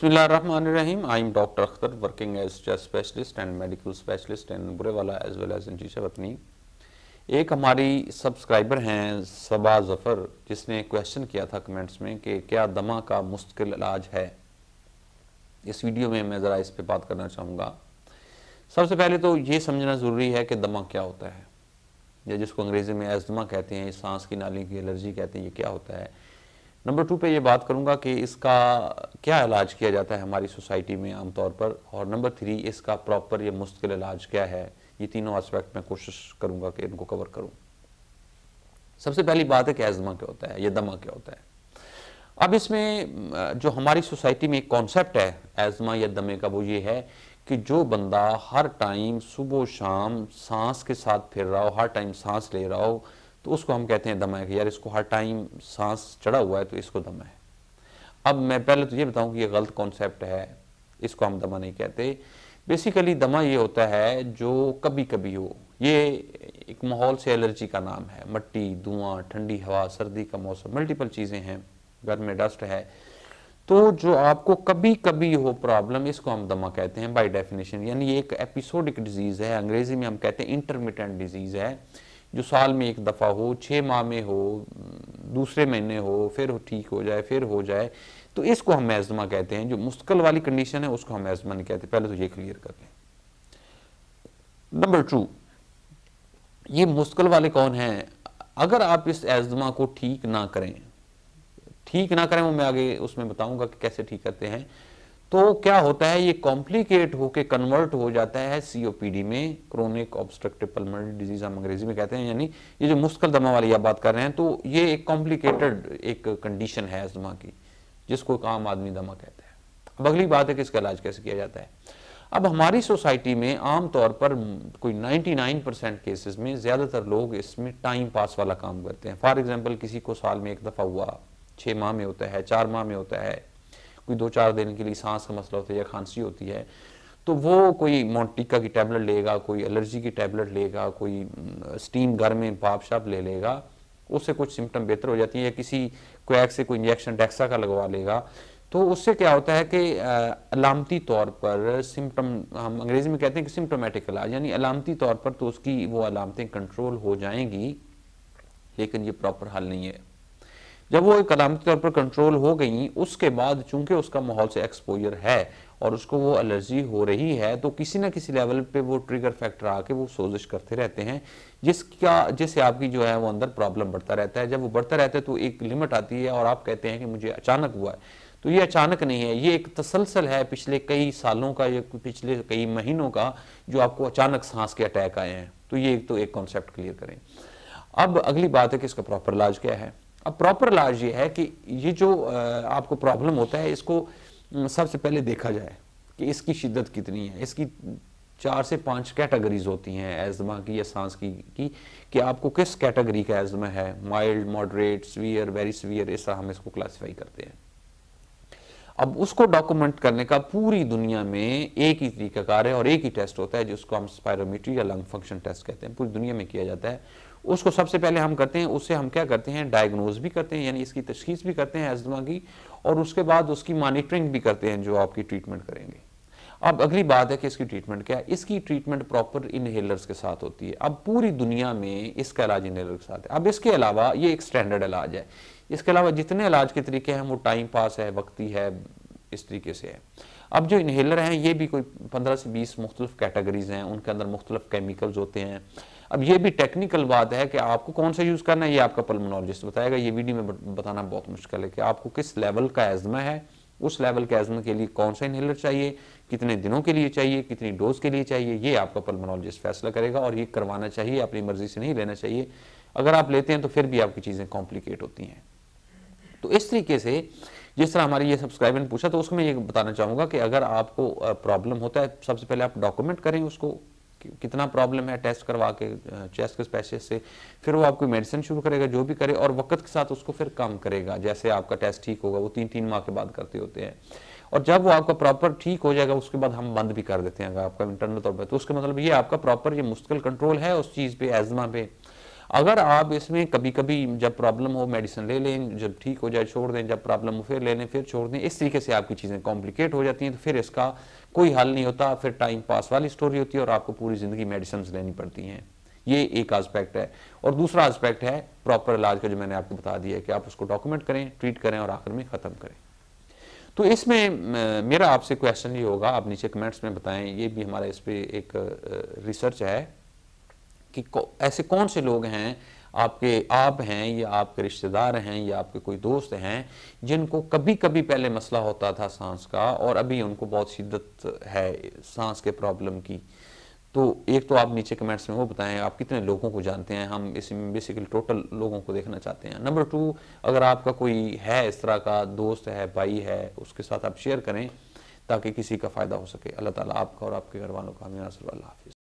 Bismillahirrahmanirrahim. I am Dr. Akhtar working as chest specialist and medical specialist in Burewala as well as in Shishavatni. एक हमारी subscriber हैं सबा ज़फ़र जिसने question किया था comments में कि क्या दमा का मुश्किल इलाज है इस वीडियो में मैं ज़रा इस पर बात करना चाहूँगा सबसे पहले तो ये समझना ज़रूरी है कि दमा क्या होता है या जिसको अंग्रेज़ी में एजमा कहते हैं सांस की नाली की एलर्जी कहते हैं ये क्या होता है नंबर टू पे ये बात करूँगा कि इसका क्या इलाज किया जाता है हमारी सोसाइटी में आमतौर पर और नंबर थ्री इसका प्रॉपर या मुश्किल इलाज क्या है ये तीनों आस्पेक्ट में कोशिश करूंगा कि इनको कवर करूं सबसे पहली बात है कि एजमा क्या होता है या दमा क्या होता है अब इसमें जो हमारी सोसाइटी में एक कॉन्सेप्ट है एजमा या दमे का वो ये है कि जो बंदा हर टाइम सुबह शाम सांस के साथ फिर रहा हो हर टाइम सांस ले रहा हो तो उसको हम कहते हैं दमा है कि यार इसको हर टाइम सांस चढ़ा हुआ है तो इसको दमा है अब मैं पहले तो ये बताऊं कि ये गलत कॉन्सेप्ट है इसको हम दमा नहीं कहते बेसिकली दमा ये होता है जो कभी कभी हो ये एक माहौल से एलर्जी का नाम है मट्टी धुआं ठंडी हवा सर्दी का मौसम मल्टीपल चीज़ें हैं घर में डस्ट है तो जो आपको कभी कभी हो प्रॉब्लम इसको हम दमा कहते हैं बाय डेफिनेशन यानी ये एक एपिसोडिक डिजीज़ है अंग्रेज़ी में हम कहते हैं इंटरमीडियंट डिजीज़ है जो साल में एक दफ़ा हो छः माह में हो दूसरे महीने हो फिर ठीक हो जाए फिर हो जाए तो इसको हम एजमा कहते हैं जो मुश्किल वाली कंडीशन है उसको हम एजमा नहीं कहते पहले तो ये क्लियर कर लें नंबर टू ये मुश्किल वाले कौन हैं अगर आप इस एजमा को ठीक ना करें ठीक ना करें वो मैं आगे उसमें बताऊंगा कि कैसे ठीक करते हैं तो क्या होता है ये कॉम्प्लिकेट होके कन्वर्ट हो जाता है सीओपीडी में क्रोनिक ऑब्स्ट्रक्टिव पल्मोनरी डिजीज हम अंग्रेजी में कहते हैं यानी ये जो मुस्कल दमा वाली आप बात कर रहे हैं तो ये एक कॉम्प्लिकेटेड एक कंडीशन है अजमा की जिसको एक आम आदमी दमा कहते हैं अब अगली बात है कि इसका इलाज कैसे किया जाता है अब हमारी सोसाइटी में आमतौर पर कोई 99 परसेंट केसेस में ज़्यादातर लोग इसमें टाइम पास वाला काम करते हैं फॉर एग्जांपल किसी को साल में एक दफ़ा हुआ छः माह में होता है चार माह में होता है कोई दो चार दिन के लिए सांस का मसला होता है या खांसी होती है तो वो कोई मोन्टिका की टैबलेट लेगा कोई एलर्जी की टैबलेट लेगा कोई स्टीम घर में पाप शाप ले लेगा उससे कुछ सिम्टम बेहतर हो जाती है या किसी क्वैक से कोई इंजेक्शन डेक्सा का लगवा लेगा तो उससे क्या होता है कि अलामती तौर पर सिम्टम हम अंग्रेजी में कहते हैं कि सिम्टोमेटिक इलाज यानी अलामती तौर पर तो उसकी वो अलामतें कंट्रोल हो जाएंगी लेकिन ये प्रॉपर हल नहीं है जब वो इकलामी तौर पर कंट्रोल हो गई उसके बाद चूंकि उसका माहौल से एक्सपोजर है और उसको वो एलर्जी हो रही है तो किसी ना किसी लेवल पे वो ट्रिगर फैक्टर आके वो सोजिश करते रहते हैं जिसका जिससे आपकी जो है वो अंदर प्रॉब्लम बढ़ता रहता है जब वो बढ़ता रहता है तो एक लिमिट आती है और आप कहते हैं कि मुझे अचानक हुआ है तो ये अचानक नहीं है ये एक तसलसल है पिछले कई सालों का या पिछले कई महीनों का जो आपको अचानक सांस के अटैक आए हैं तो ये एक तो एक कॉन्सेप्ट क्लियर करें अब अगली बात है कि इसका प्रॉपर इलाज क्या है अब प्रॉपर इलाज ये है कि ये जो आपको प्रॉब्लम होता है इसको सबसे पहले देखा जाए कि इसकी शिद्दत कितनी है इसकी चार से पांच कैटेगरीज होती हैं एजमा की या सांस की कि कि आपको किस कैटेगरी का एजमा है mild moderate severe very severe ऐसा हम इसको क्लासिफाई करते हैं अब उसको डॉक्यूमेंट करने का पूरी दुनिया में एक ही तरीकाकार है और एक ही टेस्ट होता है जिसको हम स्पायरोमीट्री या लंग फंक्शन टेस्ट कहते हैं पूरी दुनिया में किया जाता है उसको सबसे पहले हम करते हैं उससे हम क्या करते हैं डायग्नोज भी करते हैं यानी इसकी तशखीस भी करते हैं एजमा की और उसके बाद उसकी मॉनिटरिंग भी करते हैं जो आपकी ट्रीटमेंट करेंगे अब अगली बात है कि इसकी ट्रीटमेंट क्या है इसकी ट्रीटमेंट प्रॉपर इनहेलर्स के साथ होती है अब पूरी दुनिया में इसका इलाज इनहेलर के साथ है अब इसके अलावा ये एक स्टैंडर्ड इलाज है इसके अलावा जितने इलाज के तरीके हैं वो टाइम पास है वक्ती है इस तरीके से है अब जो इनहेलर हैं ये भी कोई पंद्रह से बीस मुख्तलिफ कैटेगरीज हैं उनके अंदर मुख्तलिफ केमिकल्स होते हैं अब ये भी टेक्निकल बात है कि आपको कौन सा यूज़ करना है ये आपका पल्मोनोलॉजिस्ट बताएगा ये वीडियो में बताना बहुत मुश्किल है कि आपको किस लेवल का एजमा है उस लेवल के एजमा के लिए कौन सा इनहेलर चाहिए कितने दिनों के लिए चाहिए कितनी डोज के लिए चाहिए ये आपका पल्मोनोलॉजिस्ट फैसला करेगा और ये करवाना चाहिए अपनी मर्जी से नहीं लेना चाहिए अगर आप लेते हैं तो फिर भी आपकी चीज़ें कॉम्प्लिकेट होती हैं तो इस तरीके से जिस तरह हमारे ये सब्सक्राइबर ने पूछा तो उसमें ये बताना चाहूँगा कि अगर आपको प्रॉब्लम होता है सबसे पहले आप डॉक्यूमेंट करें उसको कितना प्रॉब्लम है टेस्ट करवा के चेस्ट के स्पेशलिस्ट से फिर वो आपको मेडिसिन शुरू करेगा जो भी करे और वक्त के साथ उसको फिर कम करेगा जैसे आपका टेस्ट ठीक होगा वो तीन तीन माह के बाद करते होते हैं और जब वो आपका प्रॉपर ठीक हो जाएगा उसके बाद हम बंद भी कर देते हैं अगर आपका इंटरनल तौर पर तो उसका मतलब ये आपका प्रॉपर ये मुश्किल कंट्रोल है उस चीज़ पे एजमा पे अगर आप इसमें कभी कभी जब प्रॉब्लम हो मेडिसिन ले लें जब ठीक हो जाए छोड़ दें जब प्रॉब्लम हो फिर ले लें फिर छोड़ दें इस तरीके से आपकी चीज़ें कॉम्प्लिकेट हो जाती हैं तो फिर इसका कोई हल नहीं होता फिर टाइम पास वाली स्टोरी होती है और आपको पूरी ज़िंदगी मेडिसिन लेनी पड़ती हैं ये एक आस्पेक्ट है और दूसरा आस्पेक्ट है प्रॉपर इलाज का जो मैंने आपको बता दिया है कि आप उसको डॉक्यूमेंट करें ट्रीट करें और आखिर में ख़त्म करें तो इसमें मेरा आपसे क्वेश्चन ये होगा आप नीचे कमेंट्स में बताएं ये भी हमारा इस पर एक रिसर्च है कि ऐसे कौन से लोग हैं आपके आप हैं या आपके रिश्तेदार हैं या आपके कोई दोस्त हैं जिनको कभी कभी पहले मसला होता था सांस का और अभी उनको बहुत शिद्दत है सांस के प्रॉब्लम की तो एक तो आप नीचे कमेंट्स में वो बताएं आप कितने लोगों को जानते हैं हम इसमें बेसिकली टोटल लोगों को देखना चाहते हैं नंबर टू अगर आपका कोई है इस तरह का दोस्त है भाई है उसके साथ आप शेयर करें ताकि किसी का फ़ायदा हो सके अल्लाह ताला आपका और आपके घर वालों का मेरा हाफिज़